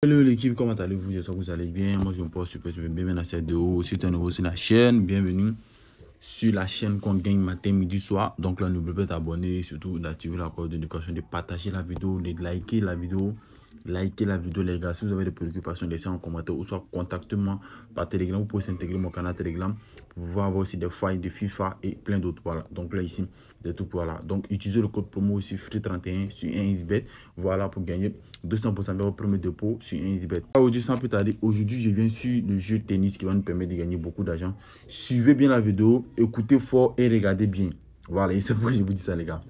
Hello l'équipe, comment allez-vous J'espère que vous allez bien. Moi, je me porte super, super bien. Bienvenue dans cette vidéo. Si tu es nouveau sur la chaîne, bienvenue sur la chaîne qu'on gagne matin, midi, soir. Donc là, n'oubliez pas d'abonner, surtout d'activer la cloche de notification, de partager la vidéo, de liker la vidéo likez la vidéo les gars. Si vous avez des préoccupations, laissez en commentaire ou soit contactez-moi par Telegram. Vous pouvez s'intégrer mon canal Telegram pour pouvoir avoir aussi des failles de FIFA et plein d'autres. Voilà. Donc là ici, des tout voilà Donc utilisez le code promo aussi Free31 sur 1 isbet Voilà pour gagner 200% de votre premier dépôt sur 1 isbet Aujourd'hui, ah, sans plus tarder, aujourd'hui je viens sur le jeu tennis qui va nous permettre de gagner beaucoup d'argent. Suivez bien la vidéo, écoutez fort et regardez bien. Voilà, et c'est pour que je vous dis ça les gars.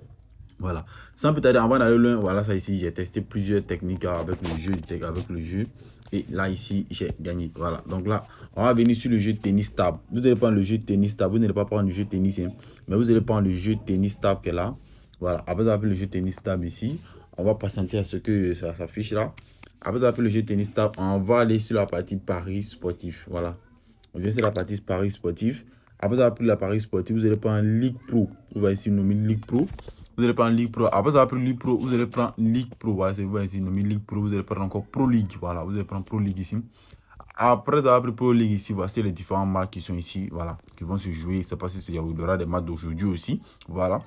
Voilà. ça peut-être avant d'aller loin, voilà ça ici, j'ai testé plusieurs techniques avec le jeu, avec le jeu. Et là ici, j'ai gagné. Voilà. Donc là, on va venir sur le jeu tennis table. Vous allez prendre le jeu tennis table. Vous n'allez pas prendre le jeu tennis, hein. mais vous allez prendre le jeu tennis table qui est là. Voilà. Après avoir le jeu tennis table ici, on va patienter à ce que ça s'affiche là. Après avoir le jeu tennis table, on va aller sur la partie Paris sportif. Voilà. On vient sur la partie Paris sportif. Après avoir pris l'appareil sportif, vous allez prendre Ligue Pro. Vous voyez ici nommer Ligue Pro. Vous allez prendre Ligue Pro. Après avoir pris Ligue Pro, vous allez prendre Ligue Pro. Voilà, vous voyez ici nommer Ligue Pro. Vous allez prendre encore Pro League. Voilà, vous allez prendre Pro League ici. Après avoir pris Pro League ici, voici les différents matchs qui sont ici. Voilà, qui vont se jouer. Je pas si il y aura des matchs d'aujourd'hui aussi. Voilà.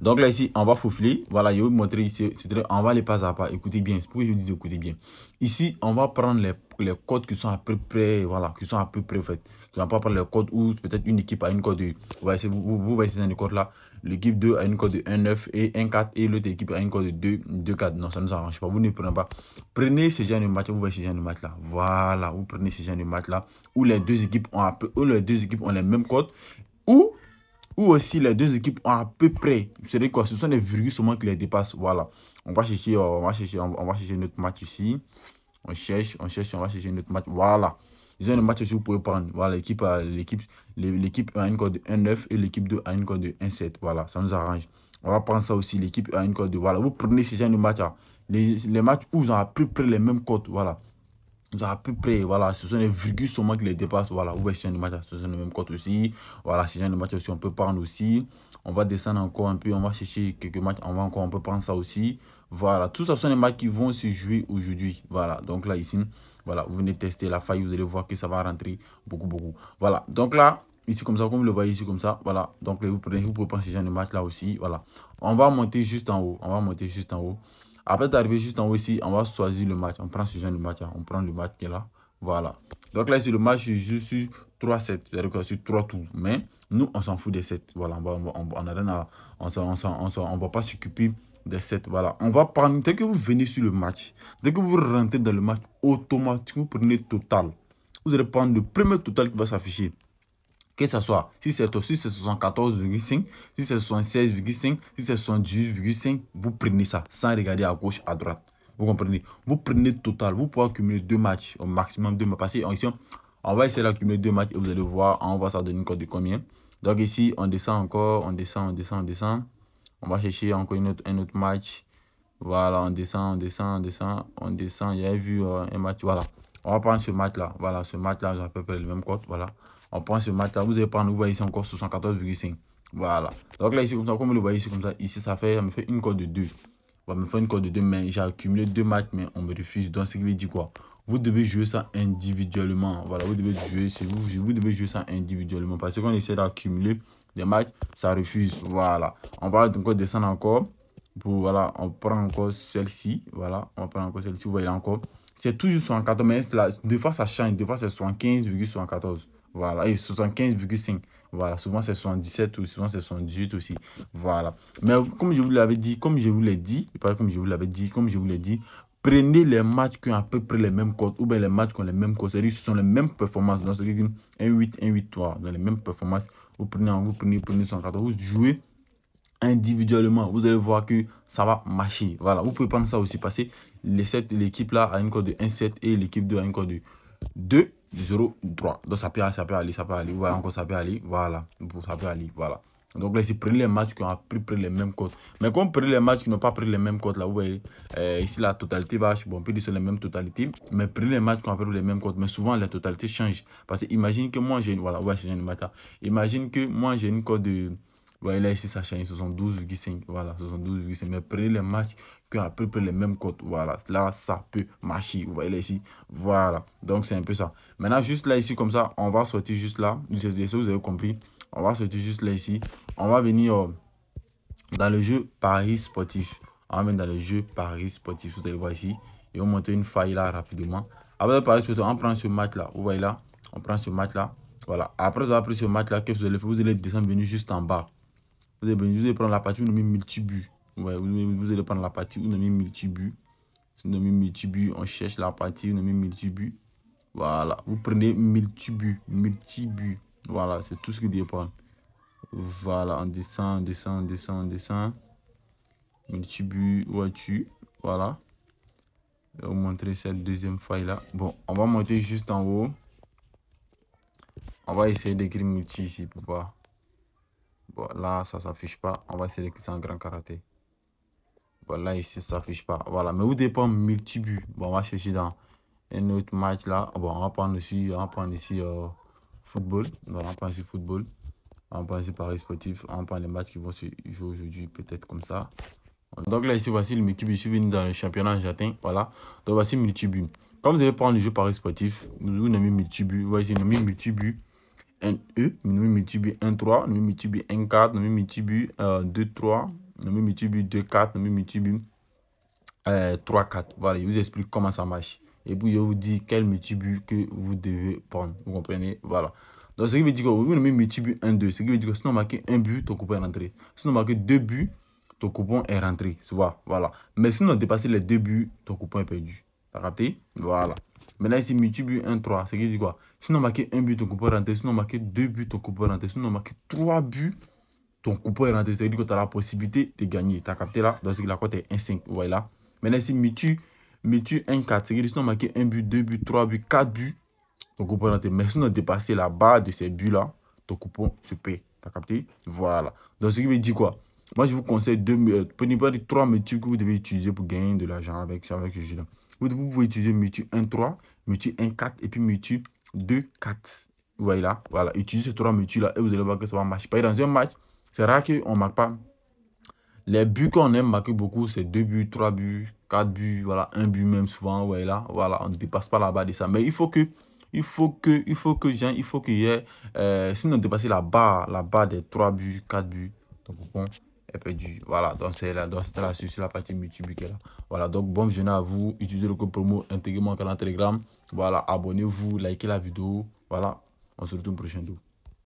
Donc là, ici, on va foufler. Voilà, je vais vous montrer ici. On va aller pas à pas. Écoutez bien. C'est pourquoi je vous dis écoutez bien. Ici, on va prendre les, les, codes qui sont à peu près, voilà, qui sont à peu près, en fait. On va pas prendre les codes où peut-être une équipe a une code de... Vous, vous, vous voyez, ces codes là. L'équipe 2 a une code de 1,9 et 1,4 et l'autre équipe a une code de 2, 2, 4. Non, ça ne nous arrange pas. Vous ne prenez pas. Prenez ces genre de match. Vous voyez ces genre de match là. Voilà, vous prenez ces genre de match là où les deux équipes ont, où les, deux équipes ont les mêmes codes. Ou aussi, les deux équipes ont à peu près, c'est quoi, ce sont les virgules seulement qui les dépassent. Voilà. On va chercher, euh, on va chercher, on va chercher notre match ici. On cherche, on cherche, on va chercher notre match. Voilà. Ils un match aussi, vous pouvez prendre. Voilà, l'équipe euh, l'équipe l'équipe a une code de 9 et l'équipe 2 a une code de 1,7. Voilà, ça nous arrange. On va prendre ça aussi, l'équipe a une code de... Voilà, vous prenez ces gens de match. Les, les matchs où j'en ont à peu près les mêmes cotes. Voilà à peu près, voilà, ce sont les virgules seulement qui les dépassent. Voilà, ouais, si image match, ce sont les mêmes cotes aussi. Voilà, si de match aussi, on peut prendre aussi. On va descendre encore un peu, on va chercher quelques matchs, on va encore, on peut prendre ça aussi. Voilà, tout ça sont les matchs qui vont se jouer aujourd'hui. Voilà, donc là, ici, voilà, vous venez tester la faille, vous allez voir que ça va rentrer beaucoup, beaucoup. Voilà, donc là, ici comme ça, comme vous le voyez ici comme ça, voilà. Donc, vous prenez vous pouvez prendre ce genre de match là aussi, voilà. On va monter juste en haut, on va monter juste en haut. Après t'arriver juste en haut ici, on va choisir le match. On prend ce genre de match. Hein. On prend le match qui est là. Voilà. Donc là, ici, le match, je suis sur 3 7 C'est-à-dire sur 3 tours. Mais nous, on s'en fout des 7, Voilà, on n'a on, on, rien à, on, on, on, on va pas s'occuper des 7, Voilà, on va prendre, dès que vous venez sur le match, dès que vous rentrez dans le match, automatiquement, vous prenez total. Vous allez prendre le premier total qui va s'afficher que ce soit si c'est aussi 74,5, si c'est 76,5, si c'est 78,5, vous prenez ça sans regarder à gauche, à droite. Vous comprenez Vous prenez total, vous pouvez accumuler deux matchs, au maximum deux matchs. Parce ici, on va essayer d'accumuler deux matchs et vous allez voir, on va ça donner une cote de combien. Donc ici, on descend encore, on descend, on descend, on descend. On va chercher encore une autre, un autre match. Voilà, on descend, on descend, on descend, on descend. Il vu euh, un match, voilà. On va prendre ce match-là. Voilà, ce match-là, j'ai à peu près le même code. Voilà on prend ce matin, vous allez prendre, vous voyez ici encore 74,5. Voilà. Donc là, ici, comme ça, comme vous le voyez ici, comme ça, ici, ça, fait, me fait une corde de 2. Ça me fait une corde de 2, mais j'ai accumulé deux matchs, mais on me refuse. Donc, ce qui veut dire quoi Vous devez jouer ça individuellement. Voilà, vous devez jouer, c'est vous, vous devez jouer ça individuellement. Parce qu'on essaie d'accumuler des matchs, ça refuse. Voilà. On va encore descendre encore. Pour, voilà, on prend encore celle-ci. Voilà, on prend encore celle-ci. Vous voyez là encore. C'est toujours 74, mais des fois ça change. Des fois c'est 75,74. Voilà. Et 75,5. Voilà. Souvent, c'est 77 ou souvent, c'est 78 aussi. Voilà. Mais comme je vous l'avais dit, comme je vous l'ai dit, pas comme je vous l'avais dit, comme je vous l'ai dit, prenez les matchs qui ont à peu près les mêmes cotes ou bien les matchs qui ont les mêmes cotes. C'est-à-dire, ce sont les mêmes performances. dans ce à 1-8, 1-8, 3. Dans les mêmes performances, vous prenez, vous prenez, prenez 114. Vous jouez individuellement, vous allez voir que ça va marcher. Voilà, vous pouvez prendre ça aussi parce que l'équipe là a une cote de 1-7 et l'équipe 2 a une cote de 2 du 0 3. Donc ça peut, ça peut aller, ça peut aller. Voilà, encore ça peut aller. Voilà, Voilà. Donc là, c'est prenez les matchs qui ont pris, pris les mêmes cotes. Mais quand les matchs qui n'ont pas pris les mêmes cotes, là, vous voyez, euh, ici, la totalité va, bon, puis peut dire les mêmes totalités. Mais prenez les matchs qui ont pris les mêmes cotes. Mais souvent, la totalité change. Parce que imagine que moi, j'ai une, voilà, ouais, j'ai une matin. Imagine que moi, j'ai une cote de vous voyez ici sa chaîne 72,5. Voilà, 72,5. Mais près les matchs qui ont à peu près les mêmes cotes. Voilà, là, ça peut marcher. Vous voyez là ici. Voilà, donc c'est un peu ça. Maintenant, juste là ici, comme ça, on va sortir juste là. vous avez compris, on va sortir juste là ici. On va venir euh, dans le jeu Paris sportif. On va venir dans le jeu Paris sportif. Vous allez voir ici. Et on monte une faille là rapidement. Après Paris sportif, on prend ce match là. Vous voyez là, on prend ce match là. Voilà. Après avoir pris ce match là, que vous allez faire Vous allez descendre venu juste en bas. Vous allez, prendre la partie où vous mis multibu. vous allez prendre la partie où nous mis multibu. Si on cherche la partie où vous mis multibu. Voilà. Vous prenez multi Multibu. Voilà, c'est tout ce qui dépend. Voilà, on descend, on descend, on descend, on descend. Multibu, vois-tu. Voilà. Je vais vous montrer cette deuxième faille là. Bon, on va monter juste en haut. On va essayer d'écrire multi ici pour voir là, ça s'affiche pas. On va sélectionner un grand karaté. voilà ici, ça s'affiche pas. Voilà, mais vous dépend multi-but. Bon, on va chercher dans un autre match là. Bon, on va prendre aussi, on va prendre ici euh, football. on va prendre ici football. On va prendre ici paris sportif. On va prendre les matchs qui vont se jouer aujourd'hui, peut-être comme ça. Donc là, ici, voici le multibus Je suis venu dans le championnat argentin. Voilà. Donc voici multibus Comme vous allez prendre le jeu paris sportif, vous nommez but Voici, vous multi multibus 1E, nous multiplions 1, 3, nous multiplions 1, 4, nous multiplions euh, 2, 3, nous multiplions 2, 4, nous multiplions euh, 3, 4. Voilà, je vous explique comment ça marche. Et puis, je vous dis quel multiplie que vous devez prendre. Vous comprenez Voilà. Donc, ce qui veut dire que nous multipliez 1, 2. Ce qui veut dire que si on marque 1 but, ton coupon est rentré. Si on marque 2 buts, ton coupon est rentré. Tu vois voilà. Mais si on dépasse les 2 buts, ton coupon est perdu. T'as capté Voilà. Maintenant, ici, but 1, 3. Ce qui dit quoi Sinon, on marqué 1 but, ton coupon est rentré. Sinon, on a marqué 2 buts, ton coupon est rentré. Sinon, on a marqué 3 buts, ton coupon est rentré. C'est-à-dire que tu as la possibilité de gagner. Tu as capté là Donc, la cote est 1,5. Voilà. Maintenant, ici, multiplie, 1, 4. C'est-à-dire que si on a marqué 1 but, 2 buts, 3 buts, 4 buts, ton coupon est rentré. Mais sinon, on a la barre de ces buts-là, ton coupon se paie. Tu as capté Voilà. Donc, ce qui veut dire quoi Moi, je vous conseille deux, euh, 3 mutu que vous devez utiliser pour gagner de l'argent avec, avec ce jeu-là. Vous pouvez utiliser multi 1-3, multi 1-4 et puis multi 2-4. Voilà. voilà, utilisez ces trois multi là et vous allez voir que ça va marcher. dans un match, c'est rare qu'on ne marque pas. Les buts qu'on aime marquer beaucoup, c'est 2 buts, 3 buts, 4 buts, voilà, 1 but même souvent, vous là, voilà, on ne dépasse pas la barre de ça. Mais il faut que il faut que il faut que il faut qu'il y ait euh, sinon dépasser la barre la barre des 3 buts 4 buts donc on puis perdu. Voilà, donc c'est là, c'est là, sur la partie multipliquée là. Voilà, donc bon viens à vous. Utilisez le code promo, intégrez mon canal Telegram. Voilà, abonnez-vous, likez la vidéo. Voilà, on se retrouve prochain tour.